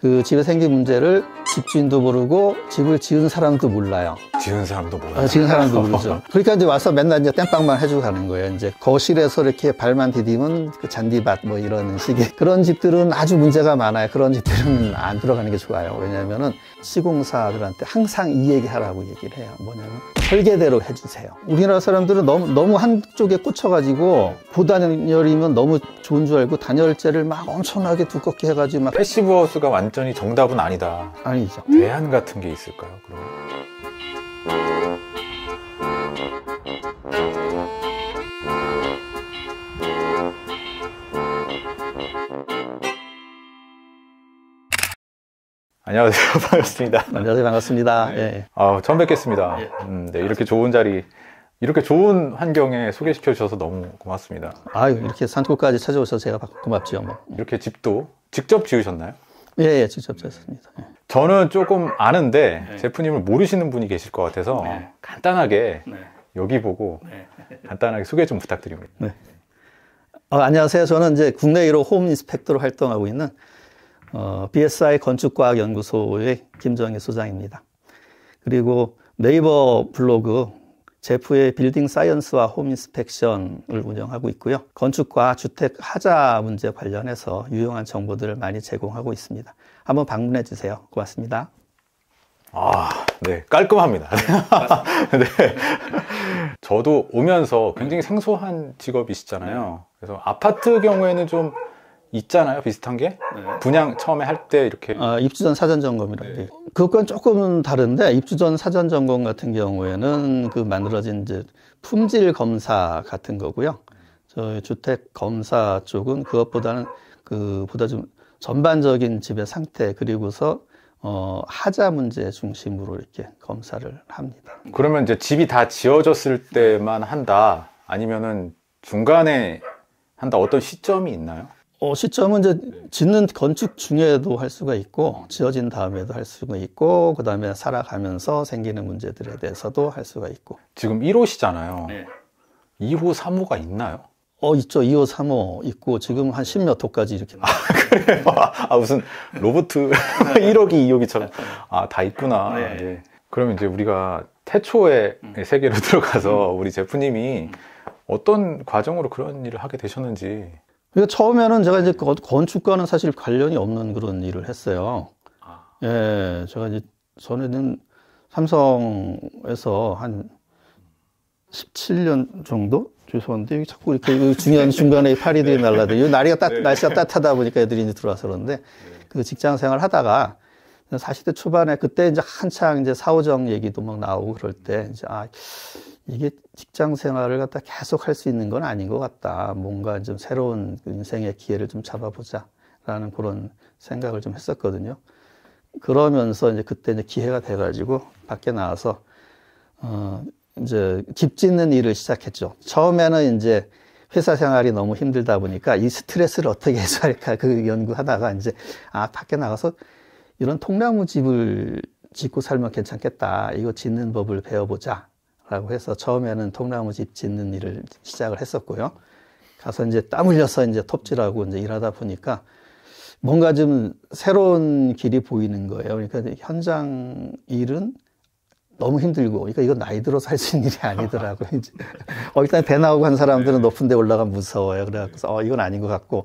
그 집에 생긴 문제를 집주인도 모르고 집을 지은 사람도 몰라요. 지은 사람도 몰라요. 어, 지은 사람도 모르죠. 그러니까 이제 와서 맨날 이제 땜빵만 해주고 가는 거예요. 이제 거실에서 이렇게 발만 디디면 그 잔디밭 뭐 이런 식의 그런 집들은 아주 문제가 많아요. 그런 집들은 안 들어가는 게 좋아요. 왜냐면은 시공사들한테 항상 이 얘기하라고 얘기를 해요. 뭐냐면 설계대로 해주세요. 우리나라 사람들은 너무 너무 한쪽에 꽂혀가지고 고단열이면 너무 좋은 줄 알고 단열재를 막 엄청나게 두껍게 해가지고 막 패시브하우스가 완전 완전히 정답은 아니다. 아니죠. 대안 같은 게 있을까요? 그럼 안녕하세요. 반갑습니다. 안녕하세요. 반갑습니다. 네. 예, 예. 아, 처음 뵙겠습니다. 예. 음, 네, 이렇게 좋은 자리 이렇게 좋은 환경에 소개시켜 주셔서 너무 고맙습니다. 아유, 이렇게 산토까지 찾아오셔서 제가 고맙죠. 뭐. 이렇게 집도 직접 지으셨나요? 예, 예 직접 짰습니다. 예. 저는 조금 아는데 네. 제프님을 모르시는 분이 계실 것 같아서 네. 간단하게 네. 여기 보고 네. 간단하게 소개 좀 부탁드립니다. 네. 어, 안녕하세요. 저는 이제 국내 1호 홈 인스펙터로 활동하고 있는 어, BSI 건축과학연구소의 김정희 소장입니다. 그리고 네이버 블로그 제프의 빌딩 사이언스와 홈 인스펙션을 운영하고 있고요. 건축과 주택 하자 문제 관련해서 유용한 정보들을 많이 제공하고 있습니다. 한번 방문해 주세요. 고맙습니다. 아, 네. 깔끔합니다. 네. 저도 오면서 굉장히 생소한 직업이시잖아요. 그래서 아파트 경우에는 좀 있잖아요 비슷한 게 네. 분양 처음에 할 때 이렇게 아, 입주 전 사전 점검이라는 네. 게 그건 조금은 다른데 입주 전 사전 점검 같은 경우에는 그 만들어진 이제 품질 검사 같은 거고요 저희 주택 검사 쪽은 그것보다는 그 보다 좀 전반적인 집의 상태 그리고서 어, 하자 문제 중심으로 이렇게 검사를 합니다. 그러면 이제 집이 다 지어졌을 때만 한다 아니면은 중간에 한다 어떤 시점이 있나요? 어, 시점은 이제 짓는 건축 중에도 할 수가 있고 지어진 다음에도 할 수가 있고 그다음에 살아가면서 생기는 문제들에 대해서도 할 수가 있고 지금 1호시잖아요. 네. 2호, 3호가 있나요? 어 있죠. 2호, 3호 있고 지금 한 10몇 호까지 이렇게. 아 그래요? 아 무슨 로보트 1호기, 2호기처럼 아다 있구나. 네. 아, 예. 그러면 이제 우리가 태초의 음. 세계로 들어가서 음. 우리 제프님이 음. 어떤 과정으로 그런 일을 하게 되셨는지 그러니까 처음에는 제가 이제 건축과는 사실 관련이 없는 그런 일을 했어요. 아. 예, 제가 이제 전에는 삼성에서 한 17년 정도? 죄송한데, 자꾸 이렇게 그 중요한 중간에 파리들이 날라들이 날이 따, 네. 날씨가 따뜻하다 보니까 애들이 이제 들어와서 그러는데, 네. 그 직장 생활 하다가, 40대 초반에 그때 이제 한창 이제 사오정 얘기도 막 나오고 그럴 때, 이제 아, 이게 직장 생활을 갖다 계속 할 수 있는 건 아닌 것 같다. 뭔가 좀 새로운 그 인생의 기회를 좀 잡아보자. 라는 그런 생각을 좀 했었거든요. 그러면서 이제 그때 이제 기회가 돼가지고 밖에 나와서, 어, 이제 집 짓는 일을 시작했죠. 처음에는 이제 회사 생활이 너무 힘들다 보니까 이 스트레스를 어떻게 해소할까 그 연구하다가 이제 아, 밖에 나가서 이런 통나무 집을 짓고 살면 괜찮겠다. 이거 짓는 법을 배워보자. 라고 해서 처음에는 통나무 집 짓는 일을 시작을 했었고요. 가서 이제 땀 흘려서 이제 톱질하고 이제 일하다 보니까 뭔가 좀 새로운 길이 보이는 거예요. 그러니까 현장 일은 너무 힘들고, 그러니까 이건 나이 들어서 할 수 있는 일이 아니더라고요. 이제. 어, 일단 배 나오고 한 사람들은 네. 높은 데 올라가면 무서워요. 그래갖고서, 어, 이건 아닌 것 같고,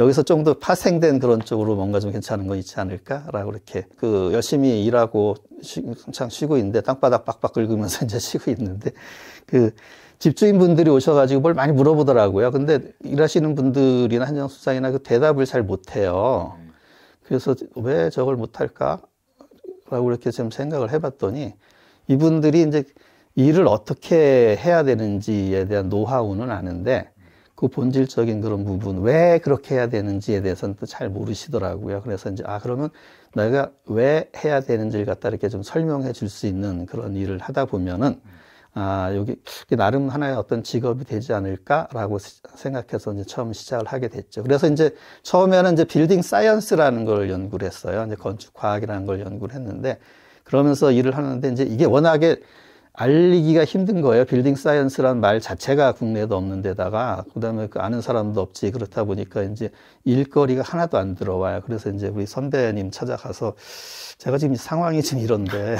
여기서 좀 더 파생된 그런 쪽으로 뭔가 좀 괜찮은 거 있지 않을까라고 이렇게 그 열심히 일하고 쉬, 한창 쉬고 있는데 땅바닥 빡빡 긁으면서 이제 쉬고 있는데 그 집주인분들이 오셔가지고 뭘 많이 물어보더라고요. 근데 일하시는 분들이나 한정 수상이나그 대답을 잘 못해요. 그래서 왜 저걸 못할까? 라고 이렇게 좀 생각을 해봤더니 이분들이 이제 일을 어떻게 해야 되는지에 대한 노하우는 아는데 그 본질적인 그런 부분 왜 그렇게 해야 되는지에 대해서는 또 잘 모르시더라고요. 그래서 이제 아 그러면 내가 왜 해야 되는지를 갖다 이렇게 좀 설명해 줄 수 있는 그런 일을 하다 보면은 아 여기 나름 하나의 어떤 직업이 되지 않을까라고 생각해서 이제 처음 시작을 하게 됐죠. 그래서 이제 처음에는 이제 빌딩 사이언스라는 걸 연구를 했어요. 이제 건축 과학이라는 걸 연구를 했는데 그러면서 일을 하는데 이제 이게 워낙에 알리기가 힘든 거예요. 빌딩 사이언스란 말 자체가 국내에도 없는 데다가 그다음에 그 아는 사람도 없지 그렇다 보니까 이제 일거리가 하나도 안 들어와요. 그래서 이제 우리 선배님 찾아가서 제가 지금 상황이 지금 이런데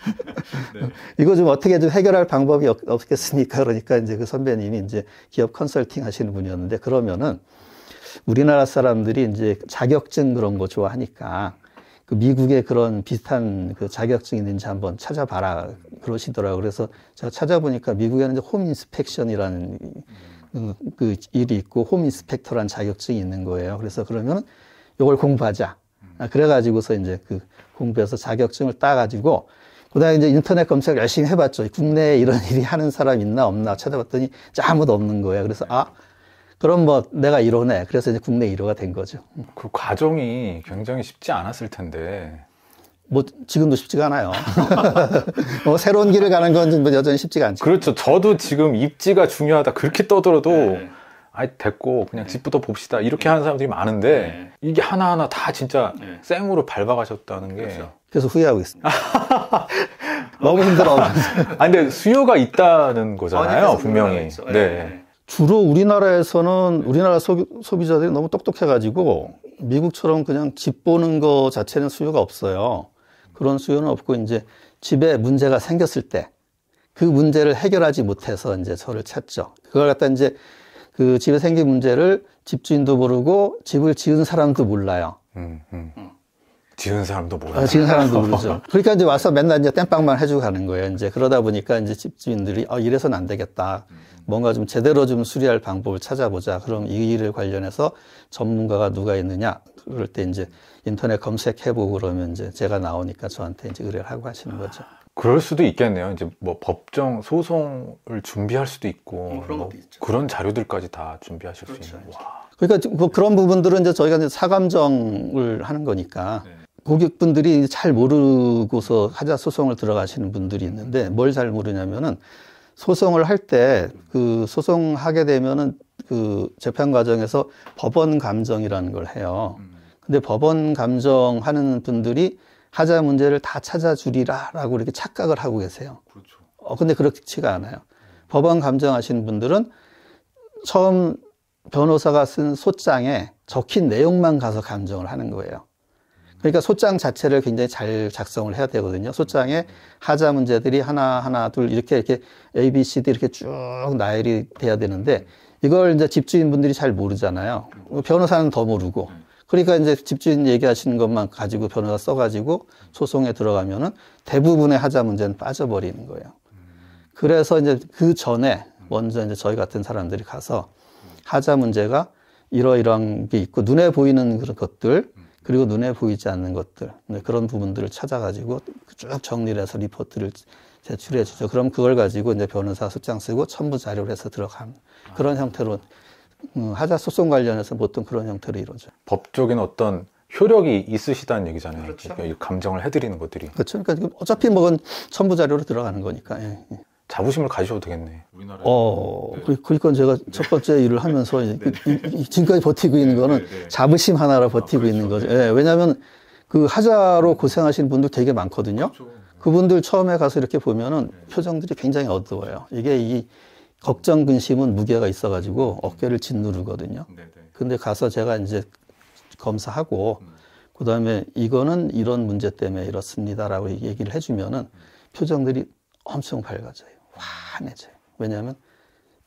네. 이거 좀 어떻게 좀 해결할 방법이 없, 없겠습니까? 그러니까 이제 그 선배님이 이제 기업 컨설팅 하시는 분이었는데 그러면은 우리나라 사람들이 이제 자격증 그런 거 좋아하니까 그 미국의 그런 비슷한 그 자격증이 있는지 한번 찾아봐라 그러시더라고요. 그래서 제가 찾아보니까 미국에는 이제 홈 인스펙션이라는 그, 그 일이 있고 홈 인스펙터라는 자격증이 있는 거예요. 그래서 그러면 요걸 공부하자. 아, 그래가지고서 이제 그 공부해서 자격증을 따가지고 그다음에 이제 인터넷 검색을 열심히 해봤죠. 국내에 이런 일이 하는 사람 있나 없나 찾아봤더니 아무도 없는 거예요. 그래서 아 그럼 뭐 내가 1호네. 그래서 이제 국내 1호가 된 거죠. 그 과정이 굉장히 쉽지 않았을 텐데. 뭐 지금도 쉽지가 않아요. 뭐 새로운 길을 가는 건 뭐 여전히 쉽지가 않죠. 그렇죠. 저도 지금 입지가 중요하다 그렇게 떠들어도 네. 아이 됐고 그냥 집부터 네. 봅시다 이렇게 네. 하는 사람들이 많은데 네. 이게 하나하나 다 진짜 네. 쌩으로 밟아가셨다는 게 그렇죠. 그래서 후회하고 있습니다. 너무 힘들어. 아 근데 수요가 있다는 거잖아요 분명히. 네. 네. 주로 우리나라에서는 우리나라 소비자들이 너무 똑똑해가지고 미국처럼 그냥 집 보는 거 자체는 수요가 없어요. 그런 수요는 없고 이제 집에 문제가 생겼을 때 그 문제를 해결하지 못해서 이제 저를 찾죠. 그걸 갖다 이제 그 집에 생긴 문제를 집주인도 모르고 집을 지은 사람도 몰라요. 음, 음. 지은 사람도 모르죠. 아, 지은 사람도 모르죠. 그러니까 이제 와서 맨날 이제 땜빵만 해주고 가는 거예요. 이제 그러다 보니까 이제 집주인들이 어, 이래서는 안 되겠다. 뭔가 좀 제대로 좀 수리할 방법을 찾아보자. 그럼 이 일을 관련해서 전문가가 누가 있느냐. 그럴 때 이제 인터넷 검색해보고 그러면 이제 제가 나오니까 저한테 이제 의뢰를 하고 하시는 거죠. 그럴 수도 있겠네요. 이제 뭐 법정 소송을 준비할 수도 있고 음, 그런, 뭐 그런 자료들까지 다 준비하실 그렇죠. 수 있는. 와. 그러니까 뭐 그런 부분들은 이제 저희가 이제 사감정을 하는 거니까 네. 고객분들이 잘 모르고서 하자 소송을 들어가시는 분들이 있는데 뭘 잘 모르냐면은 소송을 할 때 그 소송하게 되면은 그 재판 과정에서 법원 감정이라는 걸 해요. 근데 법원 감정 하는 분들이 하자 문제를 다 찾아주리라라고 이렇게 착각을 하고 계세요. 그렇죠. 어 근데 그렇지가 않아요. 법원 감정하시는 분들은 처음 변호사가 쓴 소장에 적힌 내용만 가서 감정을 하는 거예요. 그러니까 소장 자체를 굉장히 잘 작성을 해야 되거든요. 소장에 하자 문제들이 하나, 하나, 둘, 이렇게, 이렇게, A, B, C, D 이렇게 쭉 나열이 돼야 되는데, 이걸 이제 집주인분들이 잘 모르잖아요. 변호사는 더 모르고. 그러니까 이제 집주인 얘기하시는 것만 가지고 변호사 써가지고 소송에 들어가면은 대부분의 하자 문제는 빠져버리는 거예요. 그래서 이제 그 전에 먼저 이제 저희 같은 사람들이 가서 하자 문제가 이러이러한 게 있고 눈에 보이는 그런 것들 그리고 눈에 보이지 않는 것들 네, 그런 부분들을 찾아가지고 쭉 정리를 해서 리포트를 제출해 주죠. 그럼 그걸 가지고 이제 변호사 숙장 쓰고 첨부 자료를 해서 들어갑니 그런 형태로 음, 하자 소송 관련해서 보통 그런 형태로 이루어져 법적인 어떤 효력이 있으시다는 얘기잖아요. 그렇죠. 그러 그러니까 감정을 해드리는 것들이. 그렇죠. 그러니까 어차피 뭐건 첨부 자료로 들어가는 거니까. 예, 예. 자부심을 가지셔도 되겠네. 우리나라에. 어, 네. 그러니까 제가 네. 첫 번째 일을 하면서 네. 네. 지금까지 버티고 있는 네, 거는 네, 자부심 하나로 아, 버티고 아, 그렇죠. 있는 거죠. 예, 왜냐하면 그 하자로 음. 고생하시는 분들 되게 많거든요. 그렇죠. 그분들 처음에 가서 이렇게 보면은 표정들이 굉장히 어두워요. 이게 이 걱정 근심은 무게가 있어가지고 어깨를 짓누르거든요. 근데 가서 제가 이제 검사하고 음. 그 다음에 이거는 이런 문제 때문에 이렇습니다라고 얘기를 해주면은 음. 표정들이 엄청 밝아져요. 환해져요. 왜냐하면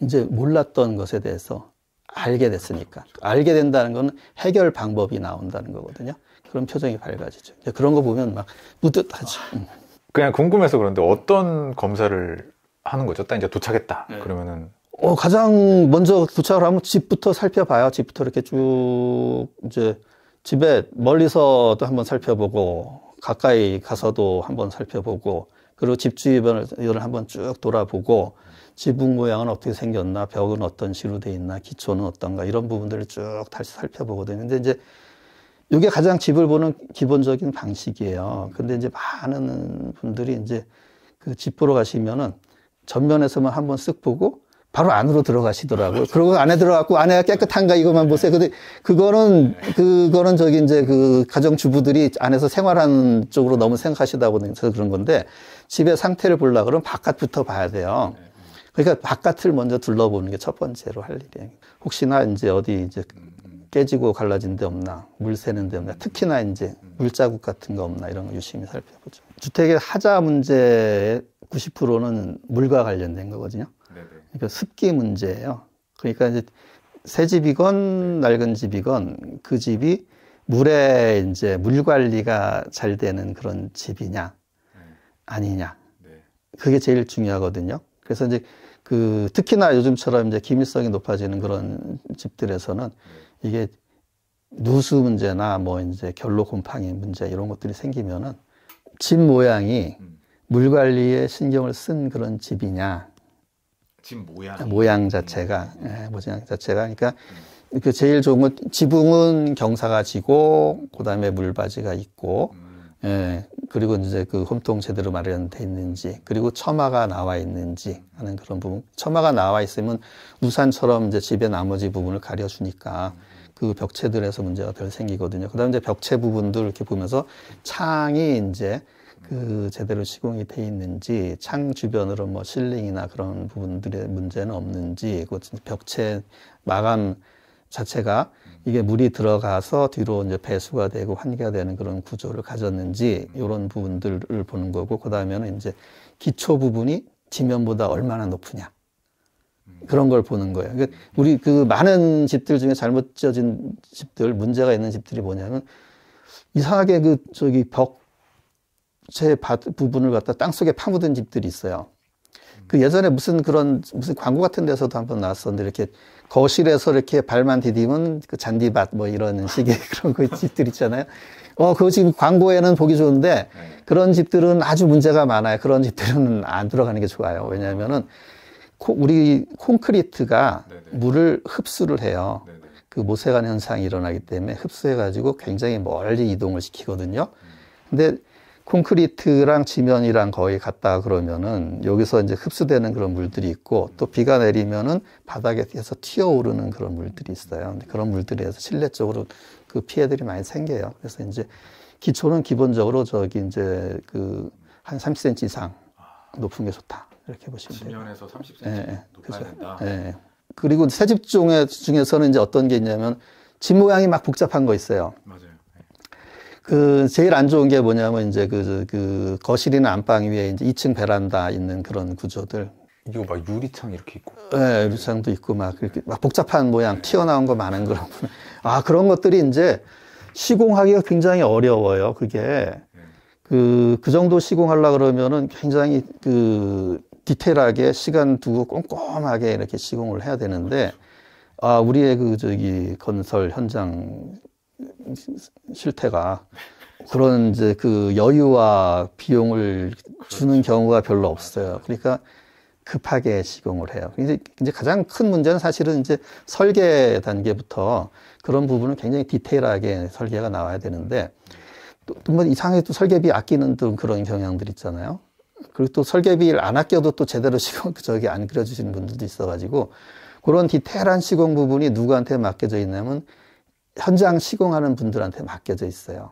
이제 몰랐던 것에 대해서 알게 됐으니까. 알게 된다는 건 해결 방법이 나온다는 거거든요. 그런 표정이 밝아지죠. 그런 거 보면 막 뿌듯하죠. 음. 그냥 궁금해서 그런데 어떤 검사를 하는 거죠? 딱 이제 도착했다. 네. 그러면은 어, 가장 먼저 도착을 하면 집부터 살펴봐요. 집부터 이렇게 쭉 이제 집에 멀리서도 한번 살펴보고 가까이 가서도 한번 살펴보고 그리고 집 주변을 한번 쭉 돌아보고 지붕 모양은 어떻게 생겼나, 벽은 어떤 식으로 돼 있나, 기초는 어떤가 이런 부분들을 쭉 다시 살펴보거든요. 근데 이제 이게 가장 집을 보는 기본적인 방식이에요. 근데 이제 많은 분들이 이제 그 집 보러 가시면은 전면에서만 한번 쓱 보고 바로 안으로 들어가시더라고요. 그리고 안에 들어갔고 안에가 깨끗한가 이것만 보세요. 근데 그거는 그거는 저기 이제 그 가정 주부들이 안에서 생활하는 쪽으로 너무 생각하시다 보니까 그런 건데 집의 상태를 보려 그러면 바깥부터 봐야 돼요. 그러니까 바깥을 먼저 둘러보는 게 첫 번째로 할 일이에요. 혹시나 이제 어디 이제 깨지고 갈라진 데 없나, 물 새는 데 없나, 특히나 이제 물자국 같은 거 없나 이런 거 유심히 살펴보죠. 주택의 하자 문제의 90%는 물과 관련된 거거든요. 그러니까 습기 문제예요. 그러니까 이제 새 집이건 네. 낡은 집이건 그 집이 물에 이제 물 관리가 잘 되는 그런 집이냐 네. 아니냐 네. 그게 제일 중요하거든요. 그래서 이제 그 특히나 요즘처럼 이제 기밀성이 높아지는 그런 집들에서는 이게 누수 문제나 뭐 이제 결로 곰팡이 문제 이런 것들이 생기면은 집 모양이 음. 물 관리에 신경을 쓴 그런 집이냐 집 모양. 아, 모양 자체가, 예, 모양 자체가. 그러니까 그 제일 좋은 건 지붕은 경사가 지고, 그 다음에 물바지가 있고, 음. 예, 그리고 이제 그 홈통 제대로 마련돼 있는지, 그리고 처마가 나와 있는지 하는 그런 부분. 처마가 나와 있으면 우산처럼 이제 집의 나머지 부분을 가려주니까 그 벽체들에서 문제가 덜 생기거든요. 그 다음에 이제 벽체 부분들 이렇게 보면서 창이 이제 그 제대로 시공이 돼 있는지 창 주변으로 뭐 실링이나 그런 부분들의 문제는 없는지 그 벽체 마감 자체가 이게 물이 들어가서 뒤로 이제 배수가 되고 환기가 되는 그런 구조를 가졌는지 이런 부분들을 보는 거고 그다음에는 이제 기초 부분이 지면보다 얼마나 높으냐 그런 걸 보는 거예요. 그러니까 우리 그 많은 집들 중에 잘못 지어진 집들 문제가 있는 집들이 뭐냐면 이상하게 그 저기 벽제 부분을 갖다 땅속에 파묻은 집들이 있어요. 그 예전에 무슨 그런 무슨 광고 같은 데서도 한번 나왔었는데 이렇게 거실에서 이렇게 발만 디디면 그 잔디밭 뭐 이런 식의 그런 그 집들 있잖아요. 어, 그거 지금 광고에는 보기 좋은데 네. 그런 집들은 아주 문제가 많아요. 그런 집들은 안 들어가는 게 좋아요. 왜냐하면은 코, 우리 콘크리트가 네네. 물을 흡수를 해요. 네네. 그 모세관 현상이 일어나기 때문에 흡수해가지고 굉장히 멀리 이동을 시키거든요. 음. 근데 콘크리트랑 지면이랑 거의 같다 그러면은 여기서 이제 흡수되는 그런 물들이 있고 또 비가 내리면은 바닥에서 튀어오르는 그런 물들이 있어요. 그런 물들에서 실내 쪽으로 그 피해들이 많이 생겨요. 그래서 이제 기초는 기본적으로 저기 이제 그 한 30cm 이상 높은 게 좋다. 이렇게 보시면 돼요. 10년에서 30cm 네, 높아야 그렇죠. 된다. 네. 그리고 새집 중에 중에서는 이제 어떤 게 있냐면 집 모양이 막 복잡한 거 있어요. 맞아요. 그 제일 안 좋은 게 뭐냐면 이제 그, 그 거실이나 안방 위에 이제 2층 베란다 있는 그런 구조들. 이거 막 유리창 이렇게 있고. 네, 유리창도 있고 막 이렇게 막 복잡한 모양 튀어나온 거 많은 그런. 아 그런 것들이 이제 시공하기가 굉장히 어려워요. 그게 그그 그 정도 시공하려 그러면은 굉장히 그 디테일하게 시간 두고 꼼꼼하게 이렇게 시공을 해야 되는데. 아, 우리의 그 저기 건설 현장 실태가 그런 이제 그 여유와 비용을 그렇죠. 주는 경우가 별로 없어요. 그러니까 급하게 시공을 해요. 이제, 이제 가장 큰 문제는 사실은 이제 설계 단계부터 그런 부분은 굉장히 디테일하게 설계가 나와야 되는데 또, 뭐 이상하게 또 설계비 아끼는 그런 경향들 있잖아요. 그리고 또 설계비를 안 아껴도 또 제대로 시공, 저기 안 그려주시는 분들도 있어가지고 그런 디테일한 시공 부분이 누구한테 맡겨져 있냐면 현장 시공하는 분들한테 맡겨져 있어요.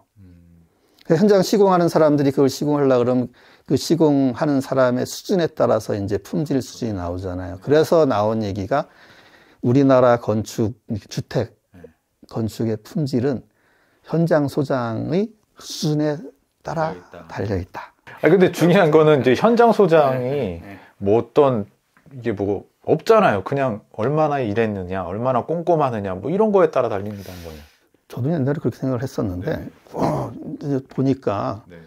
현장 시공하는 사람들이 그걸 시공하려 그러면 그 시공하는 사람의 수준에 따라서 이제 품질 수준이 나오잖아요. 그래서 나온 얘기가 우리나라 건축 주택 네. 건축의 품질은 현장 소장의 수준에 따라 달려있다. 달려있다. 아 근데 중요한 거는 이제 현장 소장이 네. 네. 뭐 어떤 이게 뭐 없잖아요. 그냥 얼마나 일했느냐, 얼마나 꼼꼼하느냐, 뭐 이런 거에 따라 달립니다는 거예요. 저도 옛날에 그렇게 생각을 했었는데 네. 어, 보니까 네.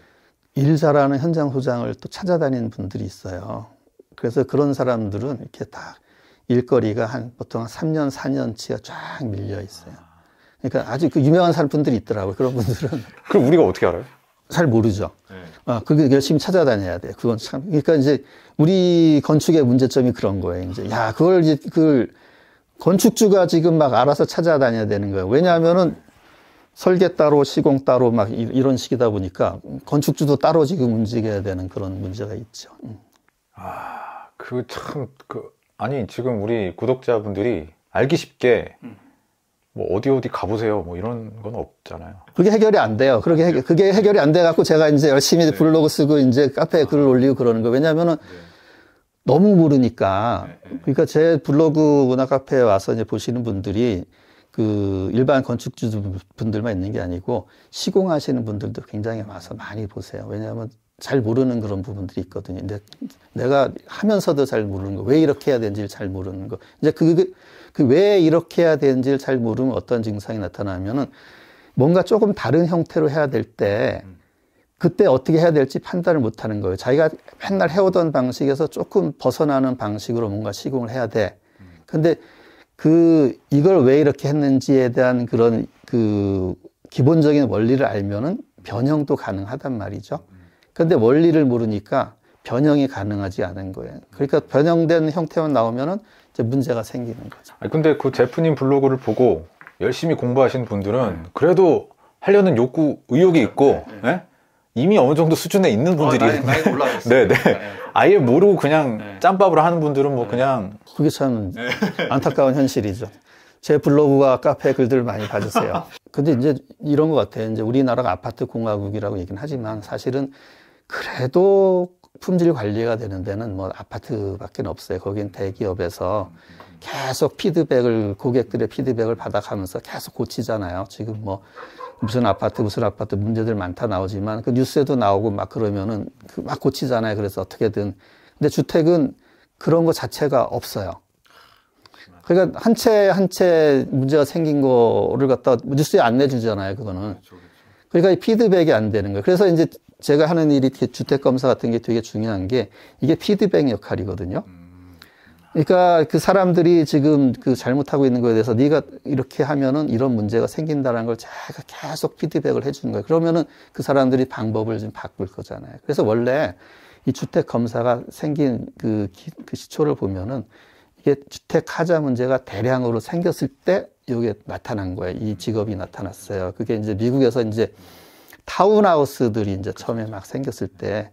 일 잘하는 현장 소장을 또 찾아다니는 분들이 있어요. 그래서 그런 사람들은 이렇게 다 일거리가 한 보통 한 3년, 4년치가 쫙 밀려 있어요. 아. 그러니까 아주 그 유명한 사람들이 분 있더라고요. 그런 분들은. 그럼 우리가 어떻게 알아요? 잘 모르죠. 네. 아, 그게 열심히 찾아다녀야 돼. 그건 참. 그러니까 이제 우리 건축의 문제점이 그런 거예요. 이제 야 그걸 이제 그걸 건축주가 지금 막 알아서 찾아다녀야 되는 거예요. 왜냐하면은 설계 따로 시공 따로 막 이런 식이다 보니까 건축주도 따로 지금 움직여야 되는 그런 문제가 있죠. 음. 아, 그참그 그, 아니 지금 우리 구독자분들이 알기 쉽게 음. 뭐 어디 어디 가보세요 뭐 이런 건 없잖아요. 그게 해결이 안 돼요. 그렇게 해결, 그게 해결이 안 돼갖고 제가 이제 열심히 네. 블로그 쓰고 이제 카페에 글을 올리고 그러는 거 왜냐면은 네. 너무 모르니까 네, 네. 그러니까 제 블로그 문화 카페에 와서 이제 보시는 분들이 그 일반 건축주 분들만 있는 게 아니고 시공하시는 분들도 굉장히 와서 많이 보세요. 왜냐하면 잘 모르는 그런 부분들이 있거든요. 근데 내가 하면서도 잘 모르는 거, 왜 이렇게 해야 되는지를 잘 모르는 거. 이제 그, 그그 왜 이렇게 해야 되는지를 잘 모르면 어떤 증상이 나타나면은 뭔가 조금 다른 형태로 해야 될 때, 그때 어떻게 해야 될지 판단을 못 하는 거예요. 자기가 맨날 해오던 방식에서 조금 벗어나는 방식으로 뭔가 시공을 해야 돼. 근데 그, 이걸 왜 이렇게 했는지에 대한 그런 그 기본적인 원리를 알면은 변형도 가능하단 말이죠. 근데 원리를 모르니까 변형이 가능하지 않은 거예요. 그러니까 변형된 형태만 나오면은 이제 문제가 생기는 거죠. 아 근데 그 제프님 블로그를 보고 열심히 공부하신 분들은 그래도 하려는 욕구 의욕이 있고 네, 네. 예? 이미 어느 정도 수준에 있는 어, 분들이 어, 나이, 네, 네, 네. 아예 모르고 그냥 네. 짬밥으로 하는 분들은 뭐 네. 그냥 그게 참 안타까운 현실이죠. 제 블로그와 카페 글들 많이 봐주세요. 근데 이제 이런 것 같아요. 이제 우리나라가 아파트 공화국이라고 얘기는 하지만 사실은 그래도 품질 관리가 되는 데는 뭐 아파트밖에 없어요. 거긴 대기업에서 계속 피드백을 고객들의 피드백을 받아가면서 계속 고치잖아요. 지금 뭐 무슨 아파트 무슨 아파트 문제들 많다 나오지만 그 뉴스에도 나오고 막 그러면은 그 막 고치잖아요. 그래서 어떻게든 근데 주택은 그런 거 자체가 없어요. 그러니까 한 채 한 채 문제가 생긴 거를 갖다 뉴스에 안 내주잖아요. 그거는 그렇죠, 그렇죠. 그러니까 피드백이 안 되는 거예요. 그래서 이제 제가 하는 일이 주택 검사 같은 게 되게 중요한 게 이게 피드백 역할이거든요. 그러니까 그 사람들이 지금 그 잘못하고 있는 거에 대해서 네가 이렇게 하면은 이런 문제가 생긴다라는 걸 제가 계속 피드백을 해주는 거예요. 그러면은 그 사람들이 방법을 좀 바꿀 거잖아요. 그래서 원래 이 주택 검사가 생긴 그, 기, 그 시초를 보면은 이게 주택 하자 문제가 대량으로 생겼을 때 이게 나타난 거예요. 이 직업이 나타났어요. 그게 이제 미국에서 이제 타운하우스들이 이제 처음에 막 생겼을 때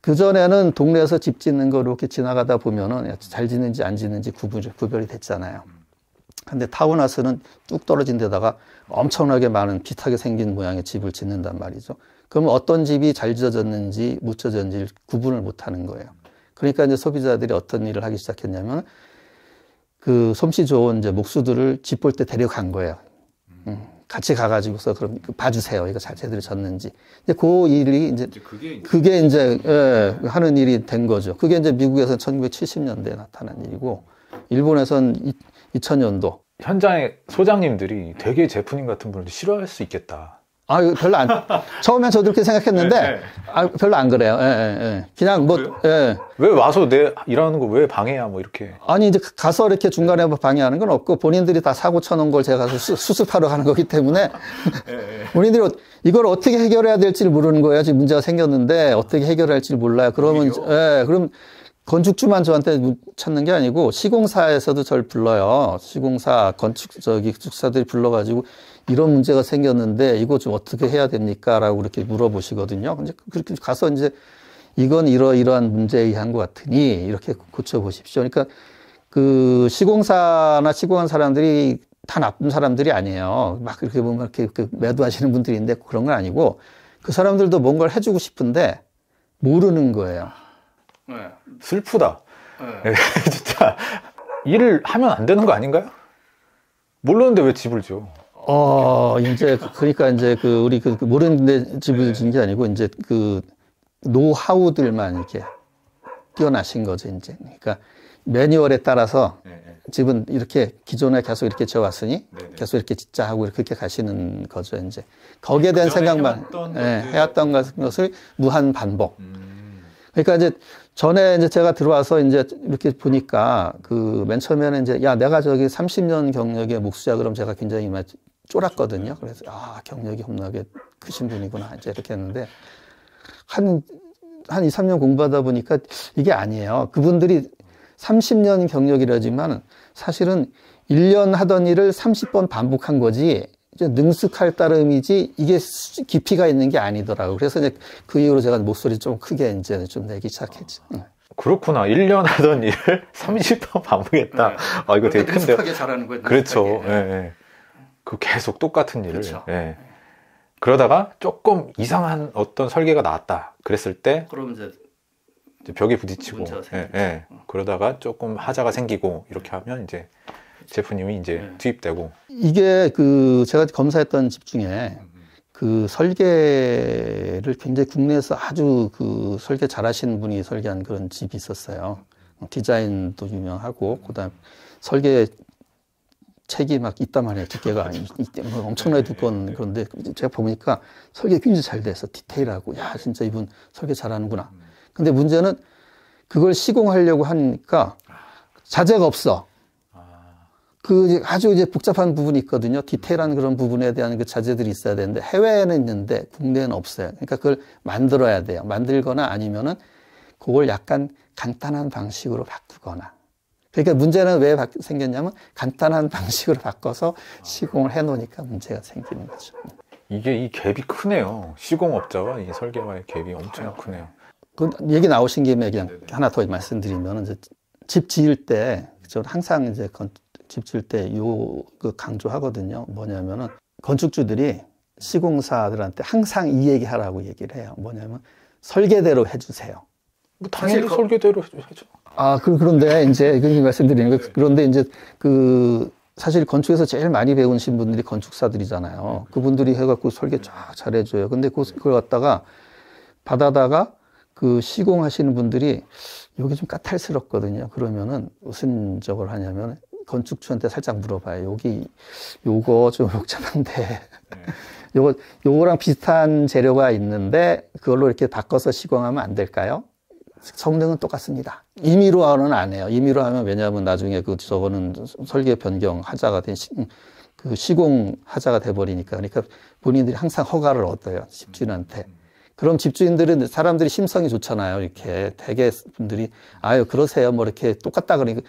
그전에는 동네에서 집 짓는 거 이렇게 지나가다 보면은 잘 짓는지 안 짓는지 구별이, 구별이 됐잖아요. 근데 타운하우스는 뚝 떨어진 데다가 엄청나게 많은 비슷하게 생긴 모양의 집을 짓는단 말이죠. 그럼 어떤 집이 잘 지어졌는지 못 지어졌는지 구분을 못 하는 거예요. 그러니까 이제 소비자들이 어떤 일을 하기 시작했냐면 그 솜씨 좋은 이제 목수들을 집 볼 때 데려간 거예요. 음. 같이 가가지고서 그럼 그 봐주세요. 이거 잘 제대로 졌는지. 근데 그 일이 이제, 이제 그게, 그게 이제, 예, 하는 일이 된 거죠. 그게 이제 미국에서 1970년대에 나타난 일이고, 일본에선 2000년도. 현장의 소장님들이 되게 제프님 같은 분을 싫어할 수 있겠다. 아, 별로 안, 처음엔 저도 그렇게 생각했는데, 네, 네. 아, 별로 안 그래요. 예, 예, 예. 그냥 뭐, 그 예. 왜 와서 내 일하는 거 왜 방해야, 뭐 이렇게. 아니, 이제 가서 이렇게 중간에 뭐 방해하는 건 없고, 본인들이 다 사고 쳐놓은 걸 제가 수, 수습하러 가는 거기 때문에, 예, 예. 본인들이 이걸 어떻게 해결해야 될지 를 모르는 거예요. 지금 문제가 생겼는데, 어떻게 해결할지 몰라요. 그러면, 오히려? 예, 그럼 건축주만 저한테 찾는 게 아니고, 시공사에서도 저를 불러요. 시공사, 건축, 저기, 축사들이 불러가지고, 이런 문제가 생겼는데 이거 좀 어떻게 해야 됩니까? 라고 이렇게 물어보시거든요. 근데 그렇게 가서 이제 이건 이러이러한 문제에 의한 것 같으니 이렇게 고쳐보십시오. 그러니까 그 시공사나 시공한 사람들이 다 나쁜 사람들이 아니에요. 막 이렇게 뭔가 이렇게, 이렇게 그 매도하시는 분들이 있는데 그런 건 아니고 그 사람들도 뭔가를 해주고 싶은데 모르는 거예요. 네. 슬프다. 네. 진짜 일을 하면 안 되는 거 아닌가요? 모르는데 왜 집을 줘? 어, 이제, 그러니까 이제 그, 우리 그, 모르는 데 집을 지은 네. 게 아니고, 이제 그, 노하우들만 이렇게 뛰어나신 거죠, 이제. 그러니까 매뉴얼에 따라서 네, 네. 집은 이렇게 기존에 계속 이렇게 지어왔으니 계속 이렇게 짓자 하고 그렇게 가시는 거죠, 이제. 거기에 대한 생각만, 해왔던, 예, 해왔던 것을 무한 반복. 음. 그러니까 이제 전에 이제 제가 들어와서 이제 이렇게 보니까 그 맨 처음에는 이제 야 내가 저기 30년 경력의 목수야 그럼 제가 굉장히 막 쫄았거든요. 그렇죠. 네. 그래서 아 경력이 험나게 크신 분이구나 이제 이렇게 했는데 한 한 2, 3년 공부하다 보니까 이게 아니에요. 그분들이 30년 경력이라지만 사실은 1년 하던 일을 30번 반복한 거지 능숙할 따름이지 이게 깊이가 있는 게 아니더라고요. 그래서 이제 그 이후로 제가 목소리 좀 크게 이제 좀 내기 시작했죠. 아, 네. 그렇구나. 1년 하던 일을 30번 반복했다. 네. 아, 이거 되게 큰데 능숙하게 잘하는 거예요. 그렇죠. 예, 예. 그 계속 똑같은 일을. 그렇죠. 예. 그러다가 조금 이상한 어떤 설계가 나왔다. 그랬을 때. 그럼 이제 벽에 부딪히고. 예, 예. 어. 그러다가 조금 하자가 생기고 이렇게 네. 하면 이제 제프님이 이제 네. 투입되고. 이게 그 제가 검사했던 집 중에 그 설계를 굉장히 국내에서 아주 그 설계 잘하시는 분이 설계한 그런 집이 있었어요. 디자인도 유명하고 그다음 설계 책이 막 있단 말이에요. 두께가 뭐 엄청나게 네. 두꺼운 그런데 제가 보니까 설계 굉장히 잘 돼서 디테일하고 야 진짜 이분 설계 잘하는구나. 음. 근데 문제는 그걸 시공하려고 하니까 아, 그렇죠. 자재가 없어. 아. 그 아주 이제 복잡한 부분이 있거든요. 디테일한 그런 부분에 대한 그 자재들이 있어야 되는데 해외에는 있는데 국내에는 없어요. 그러니까 그걸 만들어야 돼요. 만들거나 아니면은 그걸 약간 간단한 방식으로 바꾸거나 그러니까 문제는 왜 생겼냐면 간단한 방식으로 바꿔서 시공을 해놓으니까 문제가 생기는 거죠. 이게 이 갭이 크네요. 시공업자와 이 설계와의 갭이 엄청 그렇죠. 크네요. 그 얘기 나오신 김에 그냥 네네. 하나 더 말씀드리면 이제 집 지을 때 항상 이제 집 지을 때요 그 강조하거든요. 뭐냐면은 건축주들이 시공사들한테 항상 이 얘기 하라고 얘기를 해요. 뭐냐면 설계대로 해주세요. 뭐 당연히 설계대로 해줘. 아, 그, 그런데 이제, 그 말씀드리는 거. 그런데 이제 그, 사실 건축에서 제일 많이 배우신 분들이 건축사들이잖아요. 그분들이 해갖고 설계 쫙 잘해줘요. 근데 그, 그걸 갖다가 받아다가 그 시공하시는 분들이 여기 좀 까탈스럽거든요. 그러면은 무슨 저걸 하냐면 건축주한테 살짝 물어봐요. 여기 요거 좀 복잡한데 네. 요거 요거랑 비슷한 재료가 있는데 그걸로 이렇게 바꿔서 시공하면 안 될까요? 성능은 똑같습니다. 임의로 하는 안 해요. 임의로 하면 왜냐하면 나중에 그 저거는 설계 변경 하자가 된 시, 음, 그 시공 하자가 돼 버리니까 그러니까 본인들이 항상 허가를 얻어요 집주인한테. 그럼 집주인들은 사람들이 심성이 좋잖아요. 이렇게 대개 분들이 아유 그러세요. 뭐 이렇게 똑같다 그러니까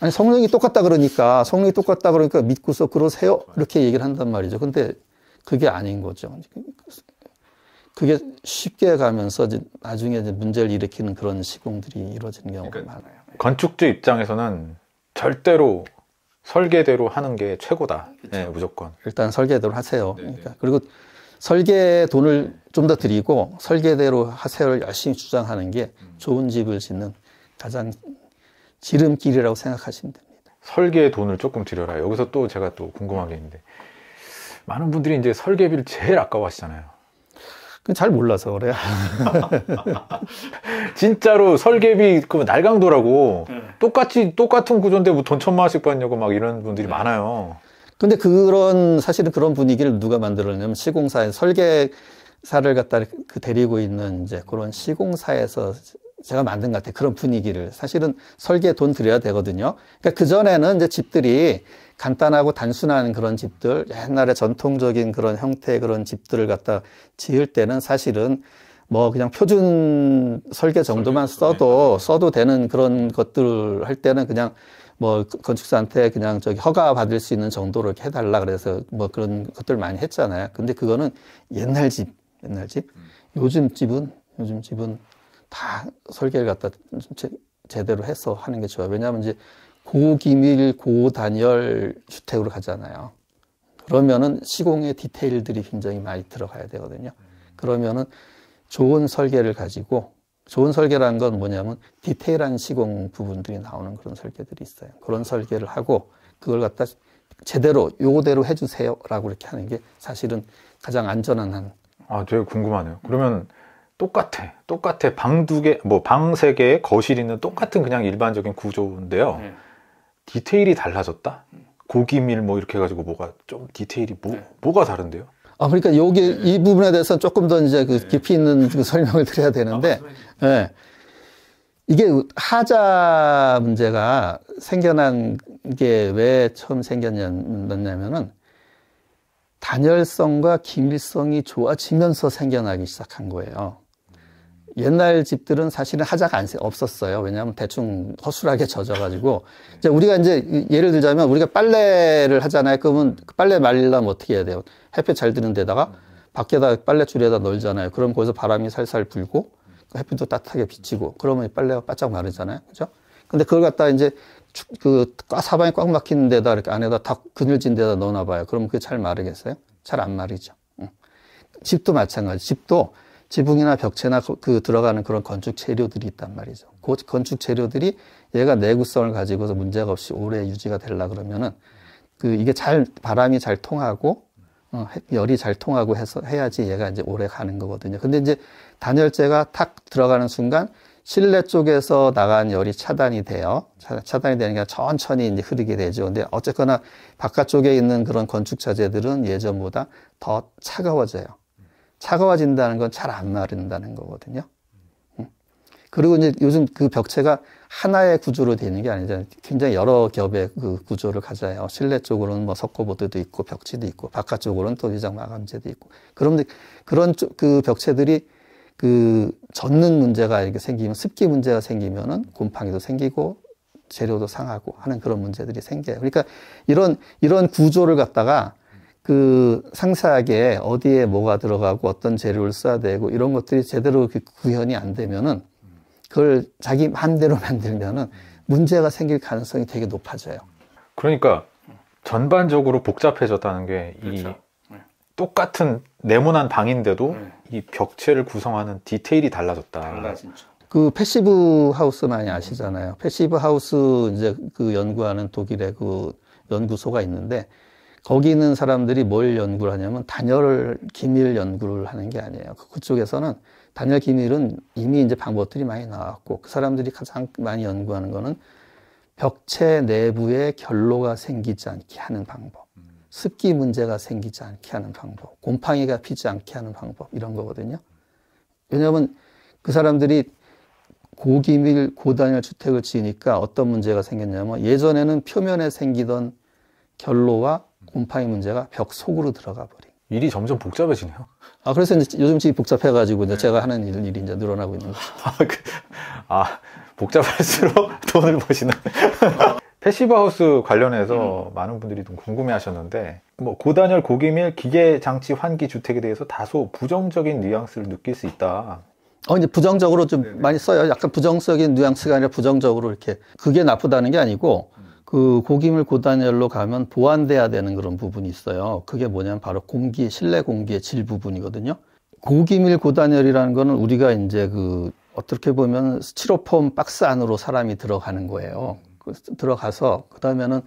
아니 성능이 똑같다 그러니까 성능이 똑같다 그러니까 믿고서 그러세요. 이렇게 얘기를 한단 말이죠. 근데 그게 아닌 거죠. 그게 쉽게 가면서 이제 나중에 이제 문제를 일으키는 그런 시공들이 이루어지는 경우가 그러니까 많아요. 네. 건축주 입장에서는 절대로 설계대로 하는 게 최고다. 네, 무조건. 일단 설계대로 하세요. 네, 네. 그러니까 그리고 설계 돈을 좀 더 드리고 설계대로 하세요를 열심히 주장하는 게 음. 좋은 집을 짓는 가장 지름길이라고 생각하시면 됩니다. 설계에 돈을 조금 들여라. 여기서 또 제가 또 궁금한 게 있는데 많은 분들이 이제 설계비를 제일 아까워하시잖아요. 잘 몰라서 그래요. 진짜로 설계비 그 날강도라고 네. 똑같이 똑같은 구조인데 뭐돈 천만 원씩 받냐고 막 이런 분들이 네. 많아요. 근데 그런 사실은 그런 분위기를 누가 만들었냐면 시공사에 설계사를 갖다 그 데리고 있는 이제 그런 시공사에서 제가 만든 것 같아요. 그런 분위기를 사실은 설계돈드려야 되거든요. 그러니까 그 전에는 이제 집들이 간단하고 단순한 그런 집들, 옛날에 전통적인 그런 형태의 그런 집들을 갖다 지을 때는 사실은 뭐 그냥 표준 설계 정도만 써도 네. 써도 되는 그런 것들 할 때는 그냥 뭐 그 건축사한테 그냥 저기 허가 받을 수 있는 정도로 이렇게 해달라 그래서 뭐 그런 것들 많이 했잖아요. 근데 그거는 옛날 집, 옛날 집. 음. 요즘 집은 요즘 집은 다 설계를 갖다 제대로 해서 하는 게 좋아요. 왜냐하면 이제 고기밀, 고단열 주택으로 가잖아요. 그러면은 시공의 디테일들이 굉장히 많이 들어가야 되거든요. 그러면은 좋은 설계를 가지고 좋은 설계라는 건 뭐냐면 디테일한 시공 부분들이 나오는 그런 설계들이 있어요. 그런 설계를 하고 그걸 갖다 제대로 요대로 해주세요라고 이렇게 하는 게 사실은 가장 안전한 한. 아, 되게 궁금하네요. 그러면 똑같아, 똑같아. 방 두 개, 뭐 방 세개의 거실 있는 똑같은 그냥 일반적인 구조인데요. 네. 디테일이 달라졌다? 고기밀 뭐 이렇게 해가지고 뭐가 좀 디테일이 뭐, 네. 뭐가 다른데요? 아, 그러니까 여기 네. 이 부분에 대해서는 조금 더 이제 그 네. 깊이 있는 그 설명을 드려야 되는데, 아, 예. 이게 하자 문제가 생겨난 게 왜 처음 생겼냐면은 단열성과 기밀성이 좋아지면서 생겨나기 시작한 거예요. 옛날 집들은 사실은 하자가 안 없었어요. 왜냐하면 대충 허술하게 젖어가지고. 이제 우리가 이제 예를 들자면 우리가 빨래를 하잖아요. 그러면 그 빨래 말리려면 어떻게 해야 돼요? 햇볕 잘 드는 데다가 밖에다 빨래줄에다 널잖아요. 그럼 거기서 바람이 살살 불고 그 햇빛도 따뜻하게 비치고 그러면 빨래가 바짝 마르잖아요. 그죠? 근데 그걸 갖다 이제 그 사방이 꽉 막힌 데다 이렇게 안에다 다 그늘진 데다 넣어놔 봐요. 그럼 그게 잘 마르겠어요? 잘 안 마르죠. 응. 집도 마찬가지. 집도 지붕이나 벽체나 그 들어가는 그런 건축 재료들이 있단 말이죠. 그 건축 재료들이 얘가 내구성을 가지고서 문제가 없이 오래 유지가 되려 그러면은 그 이게 잘 바람이 잘 통하고 어, 열이 잘 통하고 해서 해야지 얘가 이제 오래 가는 거거든요. 근데 이제 단열재가 탁 들어가는 순간 실내 쪽에서 나간 열이 차단이 돼요. 차, 단이 되니까 천천히 이제 흐르게 되죠. 근데 어쨌거나 바깥쪽에 있는 그런 건축 자재들은 예전보다 더 차가워져요. 차가워진다는 건 잘 안 마른다는 거거든요. 음. 그리고 이제 요즘 그 벽체가 하나의 구조로 되는게아니잖 굉장히 여러 겹의 그 구조를 가져요. 실내 쪽으로는 뭐 석고보드도 있고 벽지도 있고 바깥쪽으로는 또 위장 마감재도 있고. 그런데 그런 그 벽체들이 그 젖는 문제가 이렇게 생기면 습기 문제가 생기면은 곰팡이도 생기고 재료도 상하고 하는 그런 문제들이 생겨요. 그러니까 이런 이런 구조를 갖다가 그 상세하게 어디에 뭐가 들어가고 어떤 재료를 써야 되고 이런 것들이 제대로 구현이 안 되면은 그걸 자기 마음대로 만들면은 문제가 생길 가능성이 되게 높아져요. 그러니까 전반적으로 복잡해졌다는 게이 그렇죠. 네. 똑같은 네모난 방인데도 네. 이 벽체를 구성하는 디테일이 달라졌다. 달라, 그 패시브 하우스 많이 아시잖아요. 패시브 하우스 이제 그 연구하는 독일의 그 연구소가 있는데 거기 있는 사람들이 뭘 연구를 하냐면 단열 기밀 연구를 하는 게 아니에요. 그, 그쪽에서는 단열 기밀은 이미 이제 방법들이 많이 나왔고 그 사람들이 가장 많이 연구하는 거는 벽체 내부에 결로가 생기지 않게 하는 방법, 음. 습기 문제가 생기지 않게 하는 방법, 곰팡이가 피지 않게 하는 방법 이런 거거든요. 왜냐하면 그 사람들이 고기밀 고단열 주택을 지으니까 어떤 문제가 생겼냐면 예전에는 표면에 생기던 결로와 곰팡이 문제가 벽 속으로 들어가 버린. 일이 점점 복잡해지네요. 아, 그래서 이제 요즘 이 복잡해가지고 이제 제가 하는 일, 일이 이제 늘어나고 있는 거죠. 아, 그, 아 복잡할수록 돈을 버시는. 패시브하우스 관련해서 음. 많은 분들이 좀 궁금해하셨는데 뭐 고단열 고기밀 기계 장치 환기 주택에 대해서 다소 부정적인 뉘앙스를 느낄 수 있다. 어 이제 부정적으로 좀 네네. 많이 써요. 약간 부정적인 뉘앙스가 아니라 부정적으로 이렇게 그게 나쁘다는 게 아니고 그 고기물 고단열로 가면 보완돼야 되는 그런 부분이 있어요. 그게 뭐냐면 바로 공기, 실내 공기의 질 부분이거든요. 고기밀 고단열이라는 거는 우리가 이제 그 어떻게 보면 스티로폼 박스 안으로 사람이 들어가는 거예요. 그 들어가서 그다음에는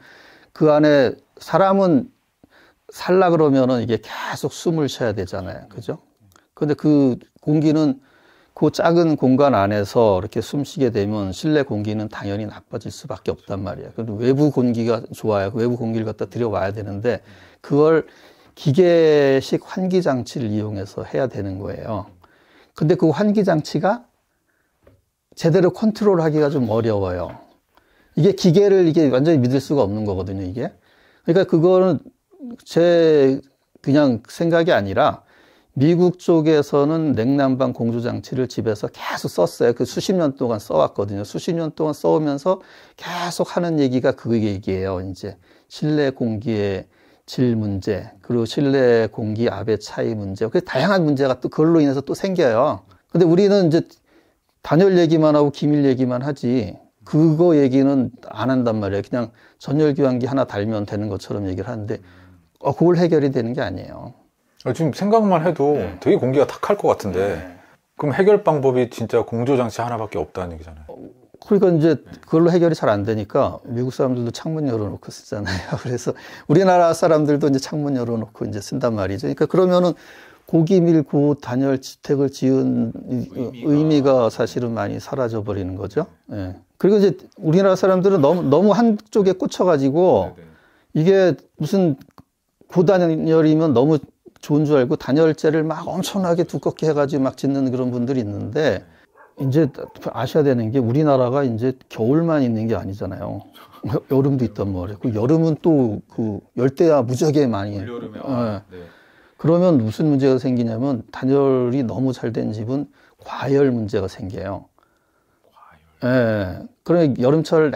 그 안에 사람은 살라 그러면은 이게 계속 숨을 쉬어야 되잖아요. 그죠? 근데 그 공기는 그 작은 공간 안에서 이렇게 숨쉬게 되면 실내 공기는 당연히 나빠질 수밖에 없단 말이야. 그런데 외부 공기가 좋아요. 그 외부 공기를 갖다 들여와야 되는데 그걸 기계식 환기 장치를 이용해서 해야 되는 거예요. 근데 그 환기 장치가 제대로 컨트롤하기가 좀 어려워요. 이게 기계를 이게 완전히 믿을 수가 없는 거거든요. 이게 그러니까 그거는 제 그냥 생각이 아니라 미국 쪽에서는 냉난방 공조 장치를 집에서 계속 썼어요. 그 수십 년 동안 써왔거든요. 수십 년 동안 써오면서 계속 하는 얘기가 그 얘기예요. 이제 실내 공기의 질 문제, 그리고 실내 공기 아베 차이 문제, 그 다양한 문제가 또 그걸로 인해서 또 생겨요. 근데 우리는 이제 단열 얘기만 하고 기밀 얘기만 하지 그거 얘기는 안 한단 말이에요. 그냥 전열교환기 하나 달면 되는 것처럼 얘기를 하는데 어, 그걸 해결이 되는 게 아니에요. 아, 지금 생각만 해도 네. 되게 공기가 탁할 것 같은데 네. 그럼 해결 방법이 진짜 공조 장치 하나밖에 없다는 얘기잖아요. 그러니까 이제 그걸로 해결이 잘 안 되니까 미국 사람들도 창문 열어놓고 쓰잖아요. 그래서 우리나라 사람들도 이제 창문 열어놓고 이제 쓴단 말이죠. 그러니까 그러면은 고기 밀고 단열 주택을 지은 의미가, 의미가 사실은 많이 사라져 버리는 거죠. 예. 네. 그리고 이제 우리나라 사람들은 너무 너무 한쪽에 꽂혀가지고 네, 네. 이게 무슨 고단열이면 너무 좋은 줄 알고 단열재를 막 엄청나게 두껍게 해가지고 막 짓는 그런 분들이 있는데 이제 아셔야 되는 게 우리나라가 이제 겨울만 있는 게 아니잖아요. 여름도 있단 말이에요. 그 여름은 또 그 열대야 무지하게 많이. 여름에. 아, 예. 네. 그러면 무슨 문제가 생기냐면 단열이 너무 잘 된 집은 과열 문제가 생겨요. 과열. 예. 그러니 여름철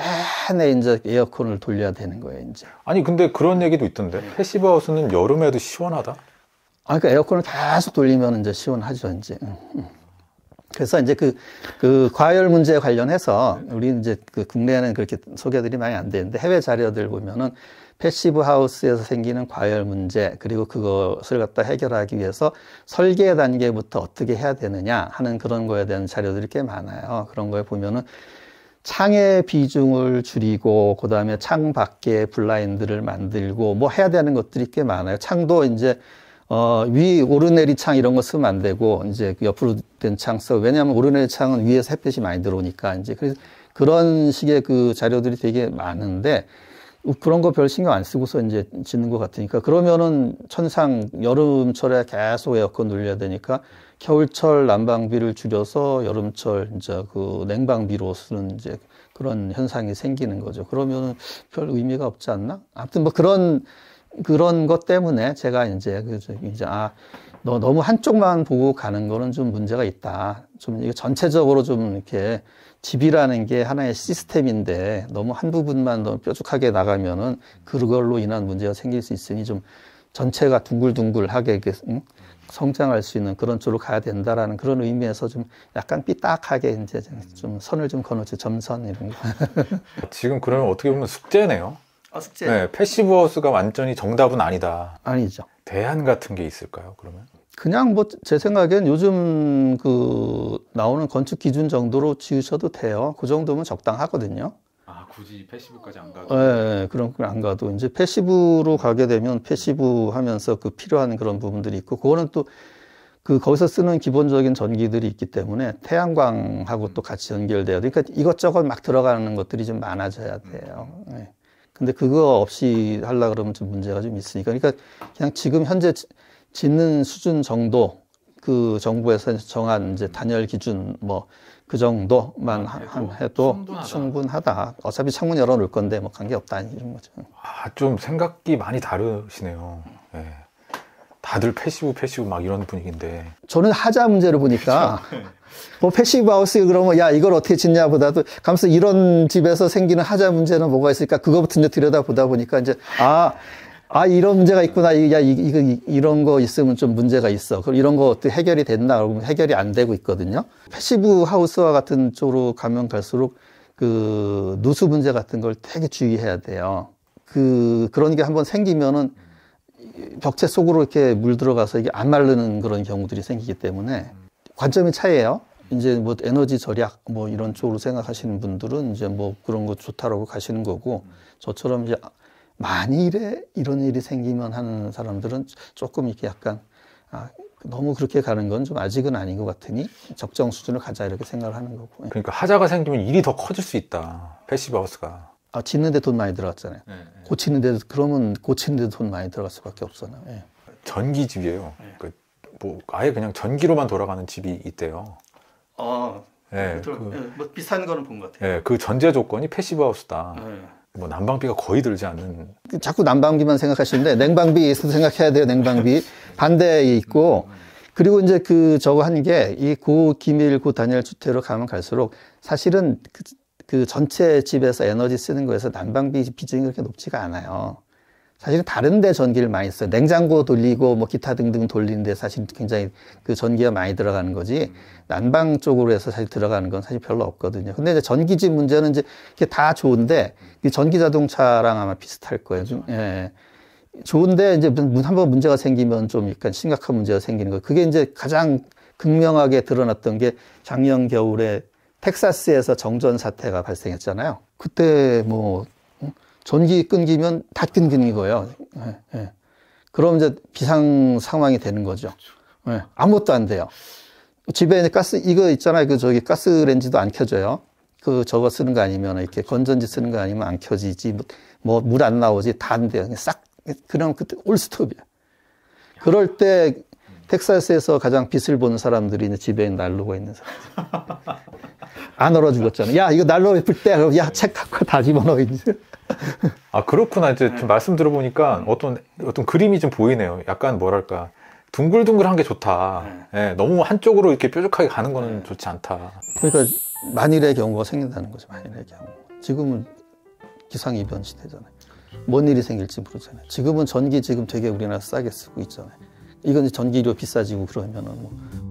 내내 이제 에어컨을 돌려야 되는 거예요, 이제. 아니 근데 그런 얘기도 있던데. 패시브하우스는 네. 여름에도 시원하다. 아, 그러니까 에어컨을 계속 돌리면 이제 시원하죠, 이제. 그래서 이제 그, 그 과열 문제 에 관련해서 우리 이제 그 국내에는 그렇게 소개들이 많이 안 되는데 해외 자료들 보면은 패시브 하우스에서 생기는 과열 문제 그리고 그것을 갖다 해결하기 위해서 설계 단계부터 어떻게 해야 되느냐 하는 그런 거에 대한 자료들이 꽤 많아요. 그런 거에 보면은 창의 비중을 줄이고 그다음에 창 밖에 블라인드를 만들고 뭐 해야 되는 것들이 꽤 많아요. 창도 이제 어, 위 오르내리 창 이런 거 쓰면 안 되고 이제 그 옆으로 된 창 써. 왜냐하면 오르내리 창은 위에서 햇볕이 많이 들어오니까 이제 그래서 그런 식의 그 자료들이 되게 많은데 그런 거 별 신경 안 쓰고서 이제 짓는 것 같으니까 그러면은 천상 여름철에 계속 에어컨 눌려야 되니까 겨울철 난방비를 줄여서 여름철 이제 그 냉방비로 쓰는 이제 그런 현상이 생기는 거죠. 그러면은 별 의미가 없지 않나? 아무튼 뭐 그런 그런 것 때문에 제가 이제 그 이제 아, 너 너무 한쪽만 보고 가는 거는 좀 문제가 있다. 좀이게 전체적으로 좀 이렇게 집이라는 게 하나의 시스템인데 너무 한 부분만 너무 뾰족하게 나가면은 그걸로 인한 문제가 생길 수 있으니 좀 전체가 둥글둥글하게 성장할 수 있는 그런 쪽으로 가야 된다라는 그런 의미에서 좀 약간 삐딱하게 이제 좀 선을 좀 건너죠 점선 이런 거. 지금 그러면 어떻게 보면 숙제네요. 어, 숙제. 네, 패시브하우스가 완전히 정답은 아니다. 아니죠. 대안 같은 게 있을까요? 그러면? 그냥 뭐 제 생각엔 요즘 그 나오는 건축 기준 정도로 지으셔도 돼요. 그 정도면 적당하거든요. 아 굳이 패시브까지 안 가도. 네, 그럼 런안 가도 이제 패시브로 가게 되면 패시브 하면서 그 필요한 그런 부분들이 있고 그거는 또 그 거기서 쓰는 기본적인 전기들이 있기 때문에 태양광하고 음. 또 같이 연결돼요. 되 그러니까 이것저것 막 들어가는 것들이 좀 많아져야 돼요. 네. 근데 그거 없이 하려 그러면 좀 문제가 좀 있으니까 그러니까 그냥 지금 현재 짓는 수준 정도 그 정부에서 정한 이제 단열 기준 뭐 그 정도만 아, 한 해도 충분하다. 충분하다. 어차피 창문 열어놓을 건데 뭐 관계 없다 이런 거죠. 아, 좀 생각이 많이 다르시네요. 네. 다들 패시브 패시브 막 이런 분위기인데 저는 하자 문제를 보니까 그렇죠. 뭐 패시브 하우스 그러면 야 이걸 어떻게 짓냐 보다도 감면 이런 집에서 생기는 하자 문제는 뭐가 있을까 그거부터 이제 들여다보다 보니까 이제 아 아, 이런 문제가 있구나. 야, 이, 이, 이런 거 있으면 좀 문제가 있어. 그럼 이런 거 어떻게 해결이 됐나? 그러면 해결이 안 되고 있거든요. 패시브 하우스와 같은 쪽으로 가면 갈수록 그 누수 문제 같은 걸 되게 주의해야 돼요. 그, 그런 게 한번 생기면은 벽체 속으로 이렇게 물 들어가서 이게 안 마르는 그런 경우들이 생기기 때문에 관점의 차이예요. 이제 뭐 에너지 절약 뭐 이런 쪽으로 생각하시는 분들은 이제 뭐 그런 거 좋다라고 가시는 거고 저처럼 이제 만일에 이런 일이 생기면 하는 사람들은 조금 이렇게 약간 아, 너무 그렇게 가는 건 좀 아직은 아닌 것 같으니 적정 수준을 가자 이렇게 생각을 하는 거고. 예. 그러니까 하자가 생기면 일이 더 커질 수 있다. 패시브하우스가. 아, 짓는데 돈 많이 들어갔잖아요. 네, 네. 고치는데 그러면 고치는데 돈 많이 들어갈 수밖에 없잖아요. 네. 전기집이에요. 네. 그, 뭐 아예 그냥 전기로만 돌아가는 집이 있대요. 아, 네, 네 그, 네, 뭐비슷 거는 본 것 같아요. 네, 그 전제 조건이 패시브하우스다. 뭐 난방비가 거의 들지 않는. 그 자꾸 난방비만 생각하시는데 냉방비 생각해야 돼요. 냉방비 반대에 있고. 그리고 이제 그 저거 하는 게이고 김일 고단일 주택으로 가면 갈수록 사실은 그그 전체 집에서 에너지 쓰는 거에서 난방비 비중이 그렇게 높지가 않아요. 사실 다른 데 전기를 많이 써요. 냉장고 돌리고 뭐 기타 등등 돌리는데 사실 굉장히 그 전기가 많이 들어가는 거지 난방 쪽으로 해서 사실 들어가는 건 사실 별로 없거든요. 근데 이제 전기집 문제는 이제 이게 다 좋은데 전기 자동차랑 아마 비슷할 거예요. 좀, 예. 좋은데 이제 한번 문제가 생기면 좀 약간 심각한 문제가 생기는 거예요. 그게 이제 가장 극명하게 드러났던 게 작년 겨울에 텍사스에서 정전 사태가 발생했잖아요. 그때 뭐 전기 끊기면 다 끊기는 거예요. 예, 예. 그럼 이제 비상 상황이 되는 거죠. 예, 아무것도 안 돼요. 집에 가스 이거 있잖아요. 그 저기 가스렌지도 안 켜져요. 그 저거 쓰는 거 아니면 이렇게 건전지 쓰는 거 아니면 안 켜지지 뭐 물안 뭐 나오지 다 안 돼요. 싹 그럼 그때 올스톱이야. 그럴 때 텍사스에서 가장 빛을 보는 사람들이 있는 집에 난로가 있는 사람들. 안 얼어 죽었잖아. 야, 이거 난로 예쁠 때. 그 야, 책 갖고 다 집어넣어. 이제. 아, 그렇구나. 이제 좀 말씀 들어보니까 어떤, 어떤 그림이 좀 보이네요. 약간 뭐랄까. 둥글둥글한 게 좋다. 네, 너무 한쪽으로 이렇게 뾰족하게 가는 거는 네. 좋지 않다. 그러니까 만일의 경우가 생긴다는 거죠. 만일의 경우. 지금은 기상이변 시대잖아요. 뭔 일이 생길지 모르잖아요. 지금은 전기 지금 되게 우리나라 싸게 쓰고 있잖아요. 이건 전기료 비싸지고 그러면은 뭐.